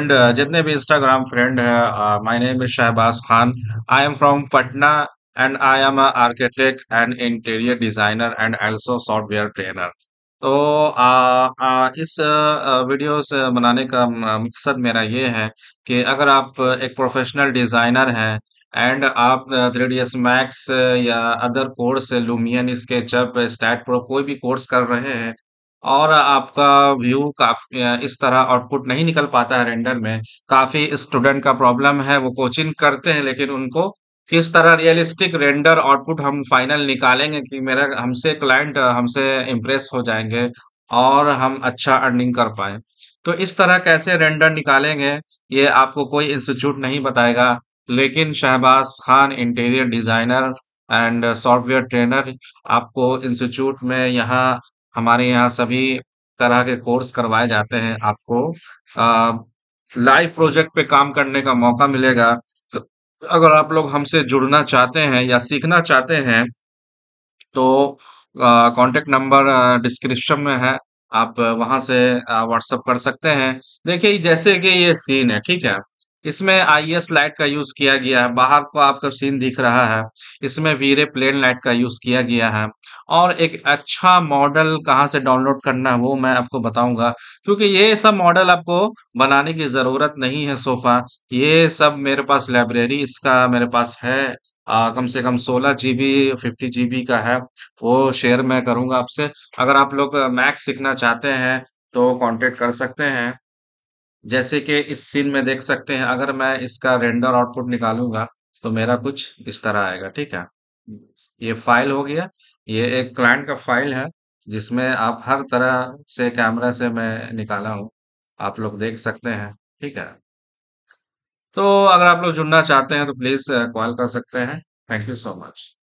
friend uh, जितने भी Instagram friend है my name is Shahbaz Khan I am from Patna and I am architect and interior designer and also software trainer तो आ, uh, आ, uh, इस से बनाने का मकसद मेरा ये है कि अगर आप एक प्रोफेशनल डिज़ाइनर हैं एंड आप थ्री डी एस मैक्स या अदर कोर्स लुमियन स्केचअप स्टैट प्रो कोई भी कोर्स कर रहे हैं और आपका व्यू काफी इस तरह आउटपुट नहीं निकल पाता है रेंडर में काफी स्टूडेंट का प्रॉब्लम है वो कोचिंग करते हैं लेकिन उनको किस तरह रियलिस्टिक रेंडर आउटपुट हम फाइनल निकालेंगे कि मेरा हमसे क्लाइंट हमसे इम्प्रेस हो जाएंगे और हम अच्छा अर्निंग कर पाए तो इस तरह कैसे रेंडर निकालेंगे ये आपको कोई इंस्टीट्यूट नहीं बताएगा लेकिन Shahbaz Khan interior designer and software trainer आपको इंस्टीट्यूट में यहाँ हमारे यहाँ सभी तरह के कोर्स करवाए जाते हैं आपको लाइव प्रोजेक्ट पे काम करने का मौका मिलेगा तो अगर आप लोग हमसे जुड़ना चाहते हैं या सीखना चाहते हैं तो कांटेक्ट नंबर डिस्क्रिप्शन में है आप वहां से व्हाट्सअप कर सकते हैं देखिए जैसे कि ये सीन है ठीक है इसमें आईएस लाइट e का यूज किया गया है बाहर को आपका सीन दिख रहा है इसमें वीरे प्लेन लाइट का यूज किया गया है और एक अच्छा मॉडल कहाँ से डाउनलोड करना है वो मैं आपको बताऊंगा क्योंकि ये सब मॉडल आपको बनाने की जरूरत नहीं है सोफा ये सब मेरे पास लाइब्रेरी इसका मेरे पास है आ, कम से कम सोलह G B fifty G B का है वो शेयर मैं करूंगा आपसे अगर आप लोग मैक्स सीखना चाहते हैं तो कांटेक्ट कर सकते हैं जैसे कि इस सीन में देख सकते हैं अगर मैं इसका रेंडर आउटपुट निकालूंगा तो मेरा कुछ इस तरह आएगा ठीक है ये फाइल हो गया ये एक क्लाइंट का फाइल है जिसमें आप हर तरह से कैमरा से मैं निकाला हूँ आप लोग देख सकते हैं ठीक है तो अगर आप लोग जुड़ना चाहते हैं तो प्लीज़ कॉल uh, कर सकते हैं थैंक यू सो मच